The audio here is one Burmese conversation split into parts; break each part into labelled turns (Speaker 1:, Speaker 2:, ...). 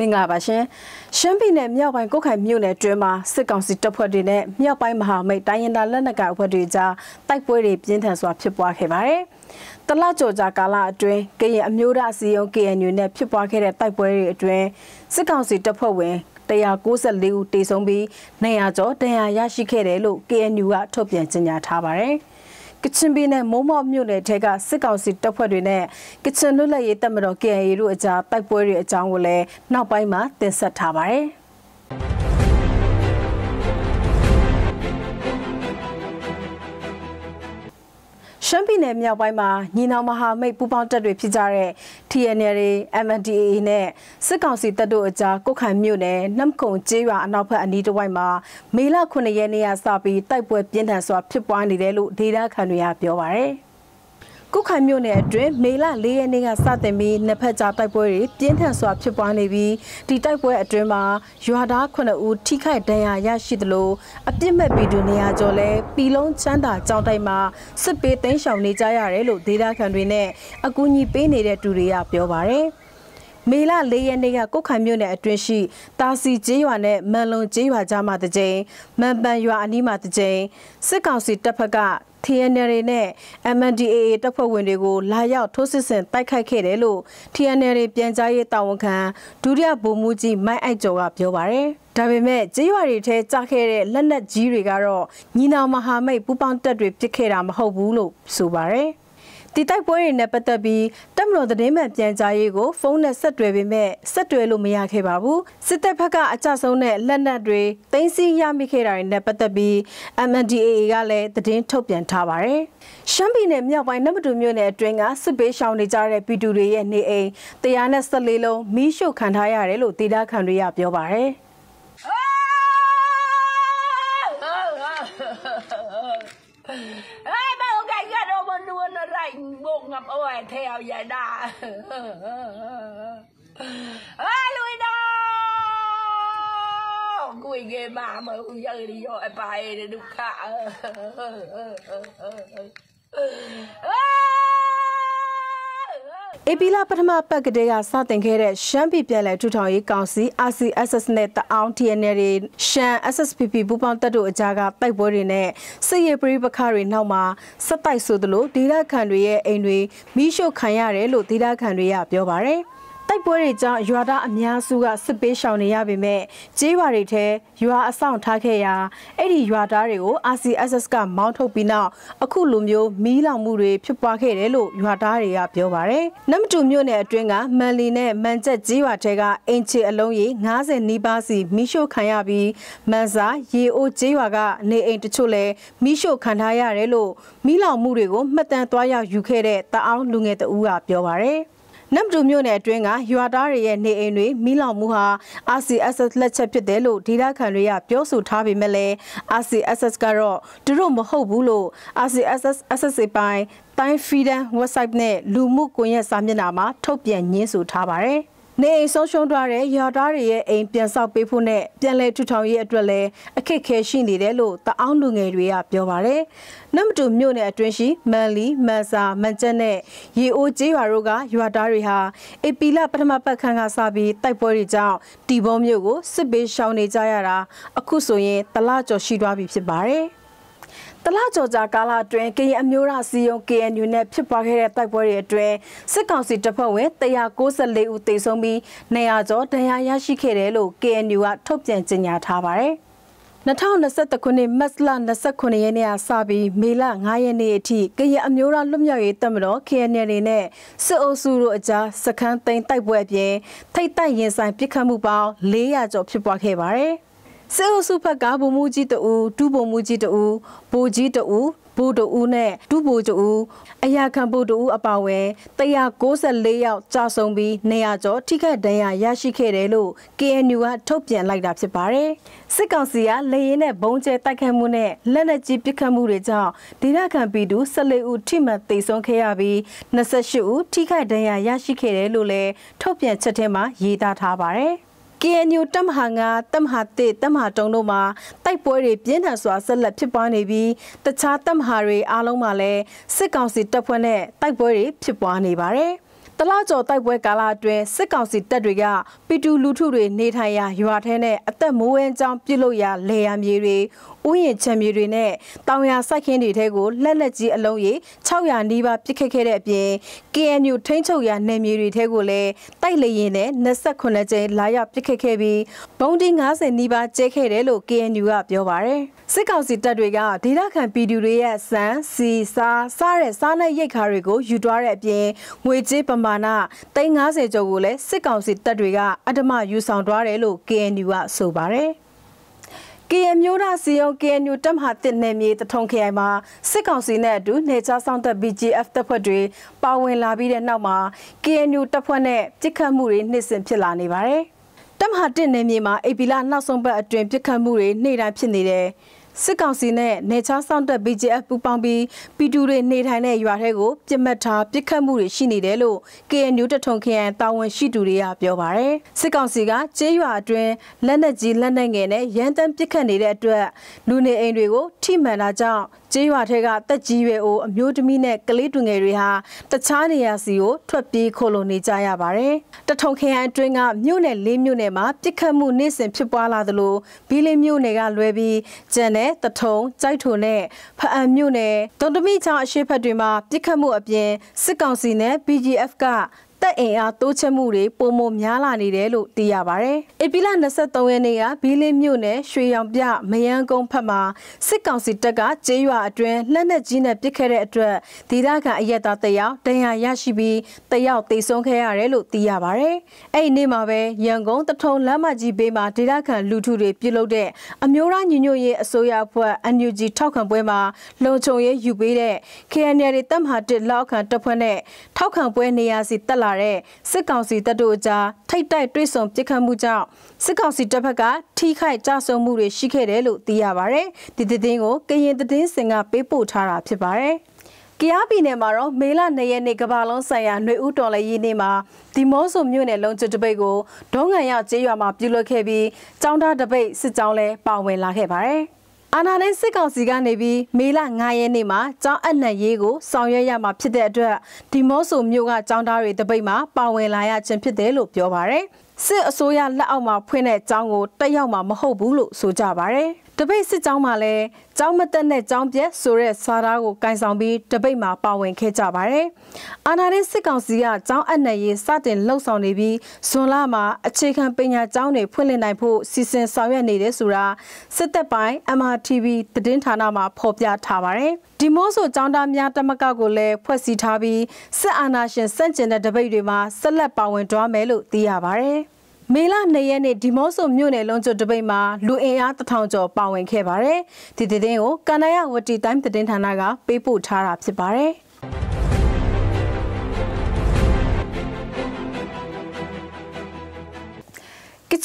Speaker 1: မင်္ဂလာပါရှင်ရှမ်းပြည်နယ်မြောက်ပိုင်းကုတ်ခိုင်မြို့နယ်တွင်မှာစစ်ကောင်စီတပ်ဖွဲ့တွေနဲ့မြောက်ပိုင်းမဟာမိတ်တိုင်းရင်းသားလက်နက်ကိုင်အဖွဲ့တွေကြားတိုက်ပွဲတွေပြင်းထန်စွာဖြစ်ပွားခဲ့ပါတယ်တလကြော်ကြာကာလအတွင်းကရင်အမျိုးသားအစည်းအရုံး KNU နဲ့ဖြစ်ပွားခဲ့တဲ့တိုက်ပွဲတွေအတွင်းစစ်ကောင်စီတပ်ဖွဲ့ဝင်194ဦးတေဆုံးပြီး200ကျော်ဒဏ်ရာရရှိခဲ့တယ်လို့ KNU ကထုတ်ပြန်ကြေညာထားပါတယ်။ကချင်ပြည်နယ်မိုးမော့မြို့နယ်ထဲကစစ်ကောင်စီတပ်ဖွဲ့တွေနဲ့ကချင်လွတ်လပ်ရေးတပ်မတော် KIA တို့အကြားတိုက်ပွဲတွေအကြောင်းကိုလည်းနောက်ပိုင်းမှာတင်ဆက်ထားပါတယ်။ရှမ်းပြည်နယ်မြောက်ပိုင်းမှာညီနောင်မဟာမိတ်ပူးပေါင်းတပ်တွေဖြစ်ကြတဲ့ TNL တွေ MNDAA နဲ့စစ်ကောင်စီတပ်တို့အကြားကုတ်ခံမြို့နယ်နှမ်ခုံကျေးရွာအနောက်ဘက်အနီးတစ်ဝိုက်မှာမေလ9ရက်နေ့ကစပြီးတိုက်ပွဲပြင်းထန်စွာဖြစ်ပွားနေတယ်လို့ဒေသခံတွေကပြောပါရယ်။ကုခိုင်မြို့နယ်အတွင်းမေလ၄ရက်နေ့ကစတင်ပြီးနှစ်ဖက်ကြားတိုက်ပွဲတွေပြင်းထန်စွာဖြစ်ပွားနေပြီးဒီတိုက်ပွဲအတွင်းမှာရွာသား9ဦးထိခိုက်ဒဏ်ရာရရှိသလိုအပြစ်မဲ့ပြည်သူနေရာကျော်လဲပီလုံးချမ်းသာကြောင်းတိုက်မှာစစ်ပေးသိမ်းရှောင်နေကြရတယ်လို့ဒေသခံတွေနဲ့အကူအညီပေးနေတဲ့သူတွေကပြောပါတယ်။မေလ၄ရက်နေ့ကကုတ်ခိုင်မြို့နယ်အတွင်းရှိတာစီကျေးရွာနဲ့မန်လုံကျေးရွာကြားမှာတကြိမ်မန်ပန်ရွာအနီးမှာတကြိမ်စစ်ကောင်စီတပ်ဖက်က TNL နဲ့ MNDAA တပ်ဖွဲ့ဝင်တွေကိုလာရောက်ထိုးစစ်ဆင်တိုက်ခိုက်ခဲ့တယ်လို့ TNL ပြန်ကြားရေးတာဝန်ခံဒုတိယဗိုလ်မှူးကြီးမိုင်းအိုက်ကျော်ကပြောပါရယ်။ဒါပေမဲ့ကြေးရွာတွေထဲကြားခဲ့တဲ့လက်နက်ကြီးတွေကတော့ညီနောင်မဟာမိတ်ပူးပေါင်းတပ်တွေပစ်ခဲ့တာမဟုတ်ဘူးလို့ဆိုပါရယ်။ဒီတိုက်ပွဲတွေနဲ့ပတ်သက်ပြီးတပ်မတော်သတင်းမှန်ပြန်ကြားရေးကိုဖုန်းနဲ့ဆက်သွယ်ပေမဲ့ဆက်သွယ်လို့မရခဲ့ပါဘူးစစ်တပ်ဘက်ကအကြဆုံးတဲ့လက်နက်တွေသိမ်းဆည်းရမိခဲ့တာတွေနဲ့ပတ်သက်ပြီး MNDAA ကလည်းသတင်းထုတ်ပြန်ထားပါတယ်ရှမ်းပြည်နယ်မြောက်ပိုင်းနမတူမြို့နယ်အတွင်းကစစ်ပေးရှောင်နေကြတဲ့ပြည်သူတွေရဲ့နေအိမ်114လုံးမီးရှို့ခံထားရတယ်လို့ဒေသခံတွေကပြောပါတယ်။
Speaker 2: chạy theo vậy đó à, lui đó cùi ghê mà mà không dơ đi vô bài đi đục khả
Speaker 1: à, ဧပြီလပထမပတ်ကတည်းကစတင်ခဲ့တဲ့ရှမ်းပြည်ပြည်လဲထူထောင်ရေးကောင်စီ RCSS နဲ့တအောင်း TNL တွေရှမ်း SSPP ပူးပေါင်းတပ်တို့အကြားကတိုက်ပွဲတွေနဲ့စစ်ရေးပရိပခတွေနောက်မှာဆက်တိုက်ဆိုသလိုဒေသခံတွေရဲ့အိမ်တွေမိရှုခံရတယ်လို့ဒေသခံတွေကပြောပါတယ်။တိုက်ပွဲတွေကြောင့်ရွာသားအများစုကစစ်ပေးရှောင်နေရပေမဲ့ကျေးရွာတွေထဲရွာအဆောင်ထားခဲ့ရာအဲ့ဒီရွာသားတွေကို RCSS ကမောင်းထုတ်ပြီးနောက်အခုလိုမျိုးမီးလောင်မှုတွေဖြစ်ပွားခဲ့တယ်လို့ရွာသားတွေကပြောပါတယ်။နမတူမြို့နယ်အတွင်းကမန်လီနဲ့မန်ကျက်ကျေးရွာထဲကအင်ချီအလုံးကြီး90နီးပါးစီမီးရှို့ခံရပြီးမန်စာရေအိုးကျေးရွာကနေအိမ်တချို့လည်းမီးရှို့ခံထားရတယ်လို့မီးလောင်မှုတွေကိုမှတ်တမ်းသွားရောက်ယူခဲ့တဲ့တအောင်းလူငယ်တအူးကပြောပါတယ်။နမ်တူမြို့နယ်အတွင်းကရွာသားတွေရဲ့နေအိမ်တွေမိလောင်မှုဟာ RCSS လက်ချက်ဖြစ်တယ်လို့ဒေသခံတွေကပြောဆိုထားပေမဲ့လည်း RCSS ကတော့သူတို့မဟုတ်ဘူးလို့ RCSS SSA ပိုင်းတိုင်း Freedom website နဲ့လူမှုကွန်ရက်စာမျက်နှာမှာထုတ်ပြန်ညင်းဆိုထားပါတယ်။နေအိမ်ဆုံးရှုံးထားတဲ့ရာသားတွေရဲ့အိမ်ပြန်ဆောက်ပေးဖို့နဲ့ပြန်လည်ထူထောင်ရေးအတွက်လည်းအခက်အခဲရှိနေတယ်လို့တအောင်းလူငယ်တွေကပြောပါတယ်။နမတူမြို့နယ်အတွင်းရှိမန်လီမန်စာမန်ကျက်နဲ့ရေအိုးကျေးရွာတို့ကရွာသားတွေဟာအေပီလပထမပတ်ခန်းကစပြီးတိုက်ပွဲတွေကြောင့်တီဘုံမြို့ကိုစစ်ပေးရှောင်နေကြရတာအခုဆိုရင်တလကျော်ရှိသွားပြီဖြစ်ပါတယ်။တလကြော်ကြာကာလအတွင်းကရင်အမျိုးသားစီယုံ KNU နဲ့ဖြစ်ပွားခဲ့တဲ့တိုက်ပွဲတွေအတွင်းစစ်ကောင်စီတပ်ဖွဲ့ဝင်194ဦးသေဆုံးပြီးနေရာကျော်ဒဏ်ရာရရှိခဲ့တယ်လို့ KNU ကထုတ်ပြန်ကြေညာထားပါတယ်။2021ခုနှစ်မတ်လ29ရက်နေ့ကစပြီးမေလ9ရက်နေ့အထိကရင်အမျိုးသားလွတ်မြောက်ရေးတပ်မတော် KNL နဲ့စစ်အုပ်စုတို့အကြားစခန်းသိမ်းတိုက်ပွဲအပြင်ထိတ်တိုက်ရင်ဆိုင်ပစ်ခတ်မှုပေါင်း400ကျော်ဖြစ်ပွားခဲ့ပါတယ်။စေအုပ်စုဘက်ကဗိုလ်မှူးကြီးတဦးဒုဗိုလ်မှူးကြီးတဦးဗိုလ်ကြီးတဦးဘိုးတူဦးနဲ့ဒုဘိုးတူဦးအရာခံဘိုးတူဦးအပါအဝင်194ယောက်ကြာဆုံးပြီးနေရာကျော်ထိခိုက်ဒဏ်ရာရရှိခဲ့တယ်လို့ KNU ကထုတ်ပြန်လိုက်တာဖြစ်ပါတယ်။စစ်ကောင်စီကလေရင်နဲ့ဘုံကျဲတိုက်ခတ်မှုနဲ့လက်နက်ကြီးပစ်ခတ်မှုတွေကြောင့်ဒေသခံပြည်သူ14ဦးထိမှန်သေဆုံးခဲ့ရပြီး28ဦးထိခိုက်ဒဏ်ရာရရှိခဲ့တယ်လို့လည်းထုတ်ပြန်ချက်ထဲမှာရေးသားထားပါတယ်။ KNU တပ်မဟာ9တပ်မဟာ1တပ်မဟာ3တို့မှာတိုက်ပွဲတွေပြင်းထန်စွာဆက်လက်ဖြစ်ပွားနေပြီးတခြားတပ်မဟာတွေအားလုံးမှာလည်းစစ်ကောင်စီတပ်ဖွဲ့နဲ့တိုက်ပွဲတွေဖြစ်ပွားနေပါတယ်။တလားကျော်တိုက်ပွဲကာလအတွင်းစစ်ကောင်စီတပ်တွေကပီတူလူထုတွေနေထိုင်ရာရွာထဲနဲ့အသက်မိုးဝင်းကြောင်းပြစ်လို့ရလေယာဉ်မြေတွေဥယျာဉ်ချံမြေတွေနဲ့တောင်ယာစိုက်ခင်းတွေထဲကိုလက်လက်ကြီးအလုံးရေ600နီးပါးပစ်ခတ်ခဲ့တဲ့အပြင် KNU ထိန်းချုပ်ရာနယ်မြေတွေထဲကိုလည်းတိုက်လေရင်နဲ့28ကျင်းလာရောက်ပစ်ခတ်ခဲ့ပြီးဘုံဒီ90နီးပါးကျဲခဲ့တယ်လို့ KNU ကပြောပါတယ်စစ်ကောင်စီတပ်တွေကဒေသခံပြည်သူတွေရဲ့စံစီစားစားတဲ့စားနပ်ရိက္ခာတွေကို ယူတွားတဲ့အပြင်ငွေကြေးပမာဏသိန်း90ကျော်ကိုလည်းစစ်ကောင်စီတပ်တွေကအဓမ္မယူဆောင်တွားတယ်လို့ KNU ကဆိုပါတယ် KN မျိုးသားစီယုံ KNU တပ်မဟာတစ်နယ်မြေတထုံခရိုင်မှာစစ်ကောင်စီနဲ့အတူနေကြားဆောင်တပ် BGF တပ်ဖွဲ့တွေပါဝင်လာပြီးတဲ့နောက်မှာ KNU တပ်ဖွဲ့နဲ့ပြစ်ခတ်မှုတွေနှစ်စဉ်ဖြစ်လာနေပါတယ်။တပ်မဟာတစ်နယ်မြေမှာ AP လနောက်ဆုံးပတ်အတွင်းပြစ်ခတ်မှုတွေနေ့တိုင်းဖြစ်နေတယ်။စစ်ကောင်စီနဲ့နေချားဆောင်တက် BGF ပူးပေါင်းပြီးပြည်သူတွေနေထိုင်တဲ့ရွာတွေကိုပြစ်မှတ်ထားပစ်ခတ်မှုတွေရှိနေတယ်လို့ KNU တထုံခရိုင်တာဝန်ရှိသူတွေကပြောပါရယ်စစ်ကောင်စီကကျေးရွာအတွင်းလက်နက်ကြီးလက်နက်ငယ်နဲ့ရန်တမ်းပစ်ခတ်နေတဲ့အတွက်လူနေအိမ်တွေကိုထိမှန်တာကြောင့်ကျေးရွာထဲကတက်ကြီးရွယ်အိုအမျိုးသမီးနဲ့ကလေးတွင်ငယ်တွေဟာတခြားနေရာစီကိုထွက်ပြေးခိုလုံနေကြရပါတယ်။တထုံခရိုင်အတွင်းကမြို့နယ်လေးမြို့နယ်မှာပြစ်ခတ်မှုနေ့စဉ်ဖြစ်ပွားလာသလိုဘီလင်းမြို့နယ်ကလွဲပြီးကျန်တဲ့တထုံကြိုက်ထုံနဲ့ဖအံမြို့နယ်ဒုံတမိချောင်းအရှိဖက်တွေမှာပြစ်ခတ်မှုအပြင်စစ်ကောင်စီနဲ့ BGF ကတက်အင်အားတိုးချမှုတွေပုံမများလာနေတယ်လို့သိရပါဗျ။ဧပြီလ23ရက်နေ့ကဘီလင်းမြို့နယ်ရွှေရောင်ပြမယန်းကုန်းဖက်မှာစစ်ကောင်စီတပ်ကကျေးရွာအတွင်းလက်နက်ကြီးနဲ့ပစ်ခဲ့တဲ့အတွက်ဒေသခံအရက်သားတယောက်ဒဏ်ရာရရှိပြီးတယောက်သေဆုံးခဲ့ရတယ်လို့သိရပါဗျ။အဲ့ဒီနေ့မှာပဲရန်ကုန်တထုံလမ်းမကြီးဘေးမှာဒေသခံလူထုတွေပြုလုပ်တဲ့အမျိုးသားညီညွတ်ရေးအစိုးရအဖွဲ့ NUG ထောက်ခံပွဲမှာလုံခြုံရေးယူပေးတဲ့ KNL တပ်မဟာ1လောက်ခံတပ်ဖွဲ့နဲ့ထောက်ခံပွဲနေရာစီတက်လာလာတဲ့စစ်ကောင်စီတပ်တို့အကြားထိတ်တိုက်တွိဆုံပစ်ခတ်မှုကြောင့်စစ်ကောင်စီတပ်ဖက်ကထိခိုက်ကြဆုံးမှုတွေရှိခဲ့တယ်လို့သိရပါဗျ။ဒီသတင်းကိုကရင်သတင်းစင်ကပေးပို့ထားတာဖြစ်ပါတယ်။ကရားပြည်နယ်မှာတော့မေလ၂ရက်နေ့ကဘာလုံးဆိုင်ရာຫນွေဦးတော်လည်းရေးနေ့မှာဒီမောဆုံမြို့နယ်လုံးကျွတ်တပိတ်ကိုဒေါငံရကျေးရွာမှာပြုလုပ်ခဲ့ပြီးចောင်းသားတပိတ်စစ်ကြောင်းလည်းပါဝင်လာခဲ့ပါတယ်။အာနာနဲ့စစ်ကောင်စီကနေပြီးမေလ9ရက်နေ့မှာကျောင်းအနှံ့ရေးကိုဆောင်ရွက်ရမှာဖြစ်တဲ့အတွက်ဒီမော့ဆိုမြို့ကကျောင်းသားတွေတပိတ်မှာပါဝင်လာရခြင်းဖြစ်တယ်လို့ပြောပါရယ်စစ်အစိုးရလက်အောက်မှာဖွင့်တဲ့အကြောင်းကိုတက်ရောက်မှာမဟုတ်ဘူးလို့ဆိုကြပါဗျ။တပိတ်စစ်ကြောင်းမှာလည်းကြောင်းမတက်တဲ့ကြောင်းပြက်ဆိုတဲ့စာသားကိုကန်ဆောင်ပြီးတပိတ်မှာပါဝင်ခဲ့ကြပါဗျ။အာနာဒင်းစစ်ကောင်စီကကြောင်းအနက်ရေးစတင်လှုပ်ဆောင်နေပြီးဇွန်လမှာအခြေခံပညာကျောင်းတွေဖွင့်လှစ်နိုင်ဖို့စီစဉ်ဆောင်ရွက်နေတယ်ဆိုတာစစ်သက်ပိုင်း MRTV သတင်းဌာနမှာဖော်ပြထားပါဗျ။ဒီမိုးဆိုကျောင်းသားများတမကကိုလည်းဖွဲ့စည်းထားပြီးစစ်အာဏာရှင်စန့်ကျင်တဲ့တပိတ်တွေမှာဆက်လက်ပါဝင်သွားမယ်လို့သိရပါဗျ။မေလ၂ရက်နေ့ဒီမော့ဆိုမြို့နယ်လုံးကျွတ်တပိတ်မှာလူအင်အားတထောင်ကျော်ပါဝင်ခဲ့ပါတယ်ဒီသတင်းကိုကန္နယဝတီတိုင်းသတင်းဌာနကပေးပို့ထားတာဖြစ်ပါတယ်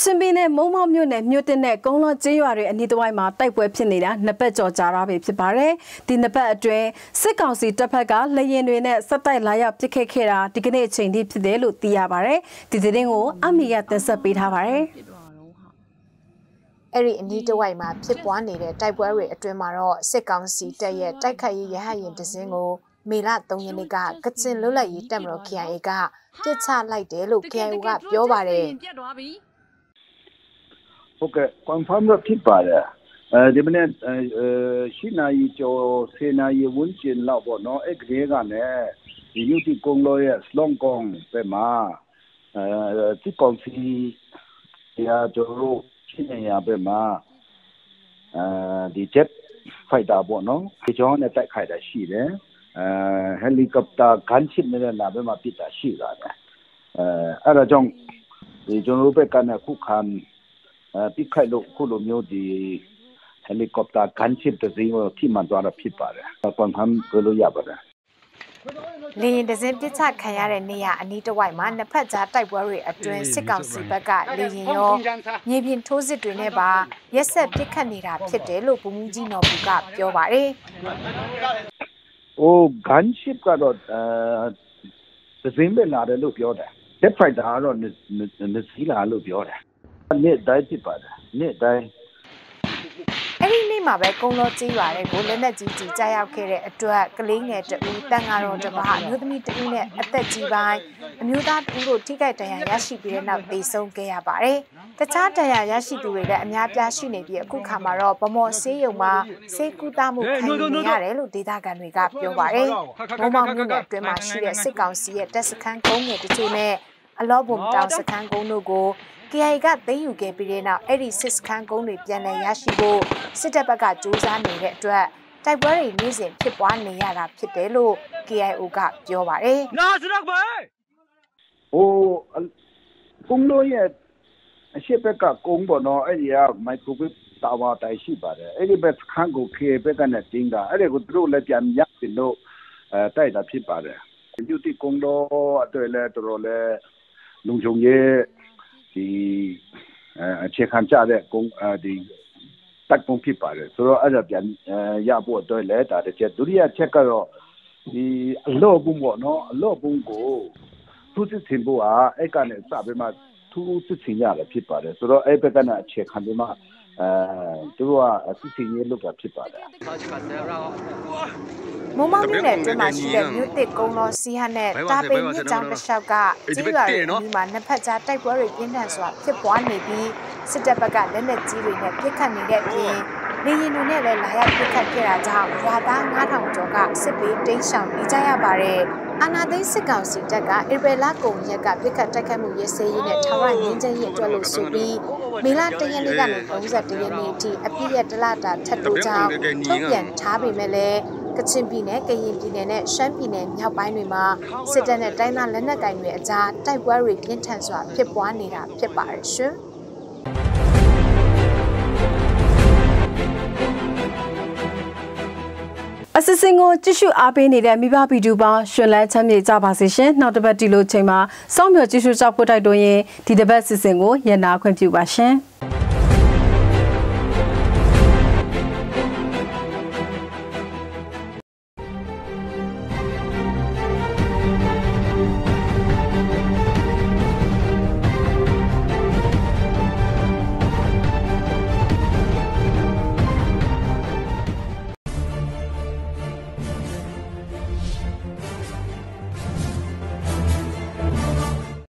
Speaker 1: ချင်းပင်နဲ့မုံမောက်မြို့နယ်မြို့တင်နဲ့ကုန်းလွန်ကျေးရွာတွေအနီးတစ်ဝိုက်မှာတိုက်ပွဲဖြစ်နေတာနှစ်ပတ်ကျော်ကြာတာပဲဖြစ်ပါတယ်။ဒီနှစ်ပတ်အတွင်းစစ်ကောင်စီတပ်ဖက်ကလေရင်တွေနဲ့စစ်တိုက်လာရောက်ပစ်ခတ်ခဲ့တာဒီကနေ့အချိန်ထိဖြစ်တယ်လို့သိရပါတယ်။ဒီသတင်းကိုအမီကတင်ဆက်ပေးထားပါတယ်။
Speaker 2: အဲ့ဒီအနီးတစ်ဝိုက်မှာဖြစ်ပွားနေတဲ့တိုက်ပွဲတွေအတွင်းမှာတော့စစ်ကောင်စီတပ်ရဲ့တိုက်ခိုက်ရေးရဟရင်တစင်းကိုမေလ3ရက်နေ့ကကချင်လွတ်လပ်ရေးတပ်မတော် KIA ကပြစ်ချလိုက်တယ်လို့ KIO ကပြောပါတယ်
Speaker 1: ။
Speaker 3: ဟုတ်ကဲ့ confirm တော့ဖြစ်ပါတယ်အဲဒီမနေ့ရှိနိုင်ကျော်စေနိုင်ဝန်းကျင်လောက်ပေါ့နော်အဲ့ကလေးကလည်းဒီယူတီကုံလို့ရဲ့ long kong ပဲမှာအဲဒီကောင်စီရာကျော်လို့ရှိနေရပဲမှာအဲဒီ jet fighter ပေါ့နော်ဒီကျောင်းနဲ့တိုက်ခိုက်တာရှိတယ်အဲဟယ်လီကော်ပတာ gun ship နဲ့လာပဲမှာပစ်တာရှိတာအဲအဲ့ဒါကြောင့်ဒီကျွန်တော်တို့ဘက်ကနဲ့ခုခံပြစ်ခတ်လို့ခုလိုမျိုးဒီဟယ်လီကော်ပတာကန်ချစ်တစည်းကိုထိမှန်သွားတာဖြစ်ပါတယ်။ပန်ဟမ်ကလို့ရပါတယ်
Speaker 2: ။လေရင်တစင်းပြစ်ချခံရတဲ့နေရာအနီးတစ်ဝိုက်မှာနှစ်ဖက်ကြားတိုက်ပွဲတွေအတွင်းစစ်ကောင်စီဘက်ကလေရင်ရောမြေပြင်ထိုးစစ်တွေနဲ့ပါရက်ဆက်ပစ်ခတ်နေတာဖြစ်တယ်လို့ဗိုလ်မှူးကြီးနော်ဘူးကပြောပါတယ်။
Speaker 3: အိုဂန်ရှစ်ကတော့အဲသစင်းပဲလာတယ်လို့ပြောတယ်။ Jet fighter ကတော့နစီလာလို့ပြောတယ်။နေ့တိုင်းဖြစ်ပါတယ်နေ့တိုင်း
Speaker 2: အဲ့ဒီနေ့မှာပဲကုံလောကြီးရွာတဲ့ကိုလက်လက်ကြီးကြီးကြားရောက်ခဲ့တဲ့အတွက်ကလေးငယ်တဦးတန်ဃာတော်တပါးအမျိုးသမီးတဦးနဲ့အသက်ကြီးပိုင်းအမျိုးသားတဦးတို့ထိခိုက်ဒဏ်ရာရရှိပြီးတဲ့နောက်ဒေဆုံးခဲ့ရပါတယ်။တခြားဒဏ်ရာရရှိသူတွေလည်းအများပြားရှိနေပြီးအခုခါမှာတော့ဗမော်ဆေးရုံမှာဆေးကုသမှုခံယူနေရတယ်လို့ဒေသခံတွေကပြောပါတယ်။မောင်မောင်မြို့နယ်အတွင်းမှာရှိတဲ့စစ်ကောင်စီရဲ့တပ်စခန်းကုန်းငယ်တချို့နဲ့အလောဘုံတောင်စခန်းကုန်းတို့ကို KIA ကသိမ်းယူခဲ့ပြီးတဲ့နောက်အဲ့ဒီစစ်စခန်းကုန်းတွေပြန်လည်ရရှိဖို့စစ်တပ်ဘက်ကစူးစမ်းနေတဲ့အတွက်တိုက်ပွဲတွေနေ့စဉ်ဖြစ်ပွားနေရတာဖြစ်တယ်လို့ KIO ကပြောပါတယ်။နာစရက်ပဲ
Speaker 3: ။ဟိုကုန်းလို့ရဲ့အရှိဘက်ကကုန်းပေါ်တော့အဲ့ဒီကမိုက်ခရိုဝေ့တာဝါတိုင်ရှိပါတယ်။အဲ့ဒီဘက်ခန်းကို KIA ဘက်ကနဲ့တင်းတာအဲ့ဒီကိုသူတို့လည်းပြန်ရပြီလို့အဲတိုက်တာဖြစ်ပါတယ်။မြို့တိကုန်းတော့အတွက်လည်းတော်တော်လည်းလုံခြုံရေးဒီအခြေခံကြတဲ့ကုန်းဒီတက်ကုန်ဖြစ်ပါတယ်ဆိုတော့အဲ့ဒါပြန်ရဖို့အတွက်လည်းဒါတစ်ချက်ဒုတိယချက်ကတော့ဒီအလော့ဘုံပေါ့နော်အလော့ဘုံကိုသူစစ်စင်ဖို့ဟာအဲ့ကနေစပြီးမှသူစစ်စင်ရတယ်ဖြစ်ပါတယ်ဆိုတော့အဲ့ဘက်ကနဲ့အခြေခံပြီးမှအဲသူကစစ်စင်ရေးလုပ်တာဖြစ်ပါတယ်
Speaker 2: မုံမောက်မြို့နယ်တွင်းမှာရှိတဲ့မြို့သစ်ကုန်းတော်စီဟန်နဲ့တာပိန်မြစ်ကြောင်တစ်လျှောက်ကကြီးရွာတွေမှာနှစ်ဖက်ကြားတိုက်ပွဲတွေပြင်းထန်စွာဖြစ်ပွားနေပြီးစစ်တပ်ဘက်ကလက်နက်ကြီးတွေနဲ့ပစ်ခတ်နေတဲ့အပြင်လေရင်တွေနဲ့လည်းလာရောက်ပစ်ခတ်ခဲ့တာကြောင့်ရွာသား9000ကျော်ကစစ်ပေးတိမ်းရှောင်နေကြရပါတယ်။အာနာသိန်းစစ်ကောင်စီတပ်ကဧပြီလကုန်ရက်ကပြစ်ခတ်တိုက်ခတ်မှုရေးစေးရေးနဲ့ထောင်ရငင်းချင်းရဲ့အတွက်လို့ဆိုပြီးမေလ၁ရက်နေ့ကနေ31ရက်နေ့အထိအပြည့်ရတလတာထပ်တိုးကြောင်းထုတ်ပြန်ထားပေမဲ့လည်းကချင်ပြည်နယ်၊ကရင်ပြည်နယ်နဲ့ရှမ်းပြည်နယ်မြောက်ပိုင်းတွေမှာစစ်တပ်နဲ့တိုင်းသားလက်နက်ကိုင်တွေအကြားတိုက်ပွဲတွေပြင်းထန်စွာဖြစ်ပွားနေတာဖြစ်ပါတယ်ရှင်။
Speaker 1: အစစ်စင်ကိုကြည့်ရှုအားပေးနေတဲ့မိဘဗီဒူပေါင်းရှင်လန်းချမ်းမြေကြပါစေရှင် နောက်တစ်ပတ်ဒီလိုချိန်မှာစောင့်မျှော်ကြည့်ရှုကြဖို့တိုက်တွန်းရင်ဒီတစ်ပတ်စစ်စင်ကိုရန်နာခွင့်ပြုပါရှင်။